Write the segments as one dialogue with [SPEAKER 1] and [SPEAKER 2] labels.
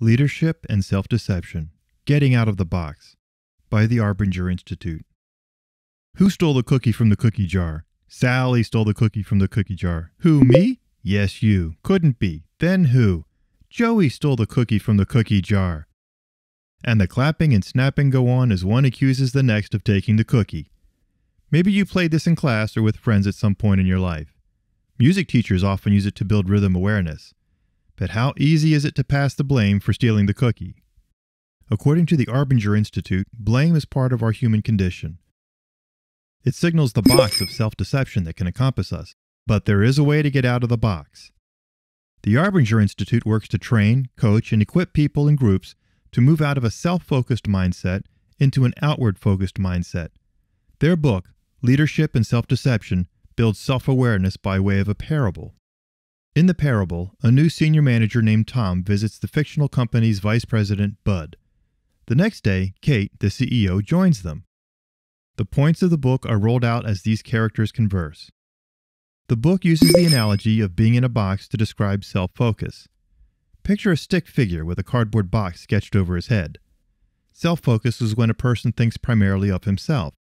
[SPEAKER 1] Leadership and Self Deception Getting Out of the Box by the Arbinger Institute. Who stole the cookie from the cookie jar? Sally stole the cookie from the cookie jar. Who, me? Yes, you. Couldn't be. Then who? Joey stole the cookie from the cookie jar. And the clapping and snapping go on as one accuses the next of taking the cookie. Maybe you played this in class or with friends at some point in your life. Music teachers often use it to build rhythm awareness. But how easy is it to pass the blame for stealing the cookie? According to the Arbinger Institute, blame is part of our human condition. It signals the box of self deception that can encompass us, but there is a way to get out of the box. The Arbinger Institute works to train, coach, and equip people and groups to move out of a self focused mindset into an outward focused mindset. Their book, Leadership and Self Deception, builds self awareness by way of a parable. In the parable, a new senior manager named Tom visits the fictional company's vice president, Bud. The next day, Kate, the CEO, joins them. The points of the book are rolled out as these characters converse. The book uses the analogy of being in a box to describe self focus. Picture a stick figure with a cardboard box sketched over his head. Self focus is when a person thinks primarily of himself.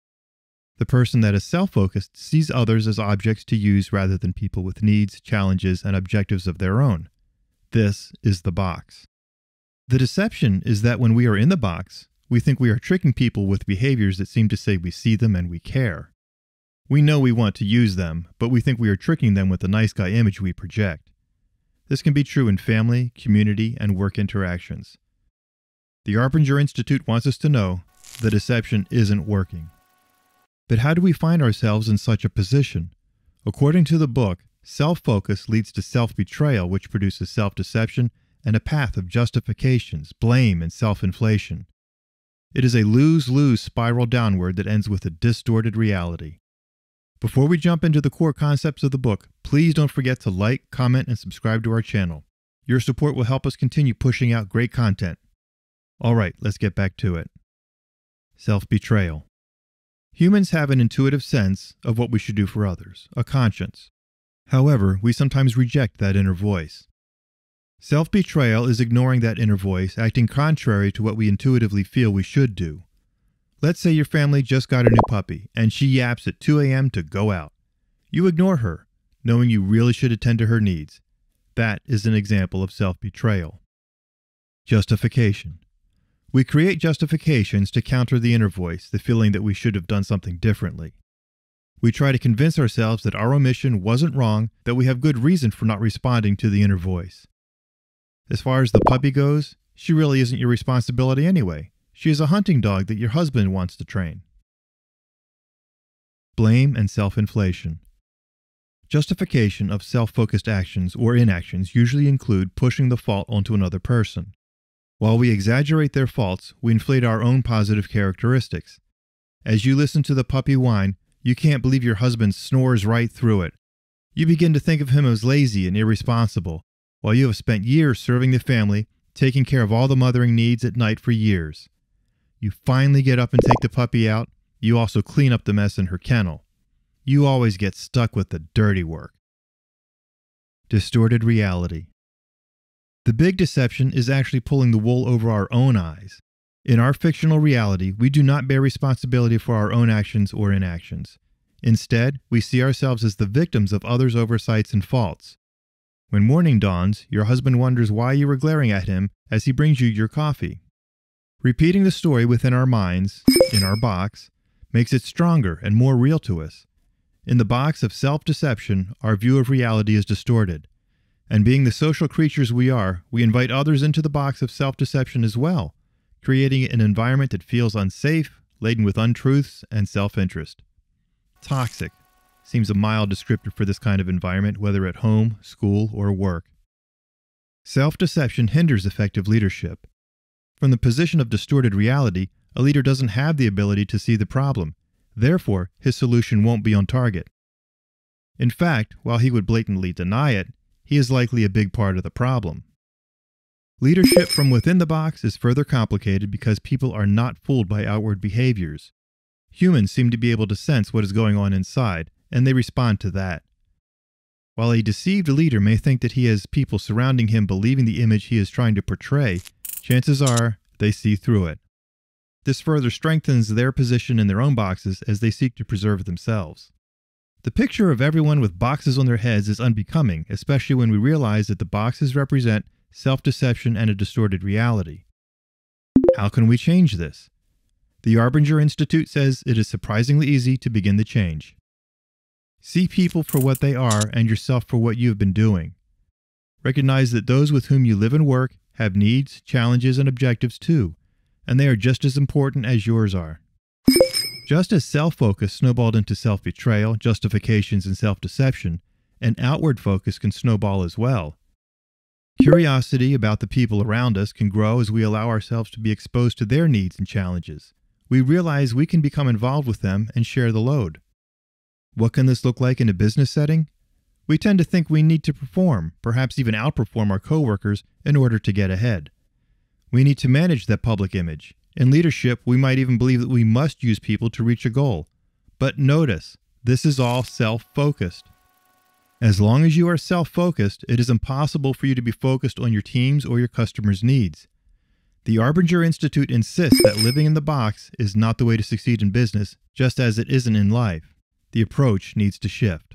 [SPEAKER 1] The person that is self focused sees others as objects to use rather than people with needs, challenges, and objectives of their own. This is the box. The deception is that when we are in the box, we think we are tricking people with behaviors that seem to say we see them and we care. We know we want to use them, but we think we are tricking them with the nice guy image we project. This can be true in family, community, and work interactions. The Arpinger Institute wants us to know the deception isn't working. But how do we find ourselves in such a position? According to the book, self focus leads to self betrayal, which produces self deception and a path of justifications, blame, and self inflation. It is a lose lose spiral downward that ends with a distorted reality. Before we jump into the core concepts of the book, please don't forget to like, comment, and subscribe to our channel. Your support will help us continue pushing out great content. All right, let's get back to it. Self betrayal. Humans have an intuitive sense of what we should do for others, a conscience. However, we sometimes reject that inner voice. Self betrayal is ignoring that inner voice, acting contrary to what we intuitively feel we should do. Let's say your family just got a new puppy, and she yaps at 2 a.m. to go out. You ignore her, knowing you really should attend to her needs. That is an example of self betrayal. Justification. We create justifications to counter the inner voice, the feeling that we should have done something differently. We try to convince ourselves that our omission wasn't wrong, that we have good reason for not responding to the inner voice. As far as the puppy goes, she really isn't your responsibility anyway. She is a hunting dog that your husband wants to train. Blame and self inflation. Justification of self focused actions or inactions usually include pushing the fault onto another person. While we exaggerate their faults, we inflate our own positive characteristics. As you listen to the puppy whine, you can't believe your husband snores right through it. You begin to think of him as lazy and irresponsible, while you have spent years serving the family, taking care of all the mothering needs at night for years. You finally get up and take the puppy out. You also clean up the mess in her kennel. You always get stuck with the dirty work. Distorted reality. The big deception is actually pulling the wool over our own eyes. In our fictional reality, we do not bear responsibility for our own actions or inactions. Instead, we see ourselves as the victims of others' oversights and faults. When morning dawns, your husband wonders why you were glaring at him as he brings you your coffee. Repeating the story within our minds, in our box, makes it stronger and more real to us. In the box of self deception, our view of reality is distorted. And being the social creatures we are, we invite others into the box of self deception as well, creating an environment that feels unsafe, laden with untruths and self interest. Toxic seems a mild descriptor for this kind of environment, whether at home, school, or work. Self deception hinders effective leadership. From the position of distorted reality, a leader doesn't have the ability to see the problem. Therefore, his solution won't be on target. In fact, while he would blatantly deny it, he is likely a big part of the problem. Leadership from within the box is further complicated because people are not fooled by outward behaviors. Humans seem to be able to sense what is going on inside, and they respond to that. While a deceived leader may think that he has people surrounding him believing the image he is trying to portray, chances are they see through it. This further strengthens their position in their own boxes as they seek to preserve themselves. The picture of everyone with boxes on their heads is unbecoming, especially when we realize that the boxes represent self deception and a distorted reality. How can we change this? The Arbinger Institute says it is surprisingly easy to begin the change. See people for what they are and yourself for what you have been doing. Recognize that those with whom you live and work have needs, challenges, and objectives too, and they are just as important as yours are. Just as self focus snowballed into self betrayal, justifications, and self deception, an outward focus can snowball as well. Curiosity about the people around us can grow as we allow ourselves to be exposed to their needs and challenges. We realize we can become involved with them and share the load. What can this look like in a business setting? We tend to think we need to perform, perhaps even outperform our coworkers in order to get ahead. We need to manage that public image, in leadership, we might even believe that we must use people to reach a goal. But notice, this is all self focused. As long as you are self focused, it is impossible for you to be focused on your team's or your customers' needs. The Arbinger Institute insists that living in the box is not the way to succeed in business, just as it isn't in life. The approach needs to shift.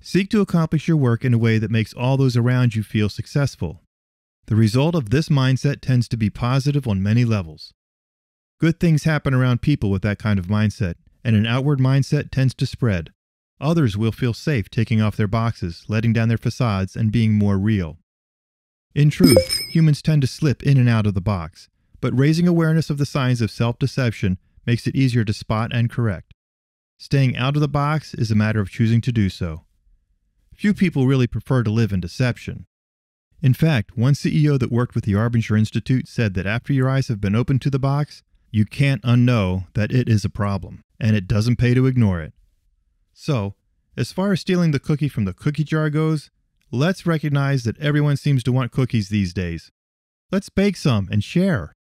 [SPEAKER 1] Seek to accomplish your work in a way that makes all those around you feel successful. The result of this mindset tends to be positive on many levels. Good things happen around people with that kind of mindset, and an outward mindset tends to spread. Others will feel safe taking off their boxes, letting down their facades, and being more real. In truth, humans tend to slip in and out of the box, but raising awareness of the signs of self deception makes it easier to spot and correct. Staying out of the box is a matter of choosing to do so. Few people really prefer to live in deception. In fact, one CEO that worked with the Arbinger Institute said that after your eyes have been opened to the box, you can't unknow that it is a problem, and it doesn't pay to ignore it. So, as far as stealing the cookie from the cookie jar goes, let's recognize that everyone seems to want cookies these days. Let's bake some and share.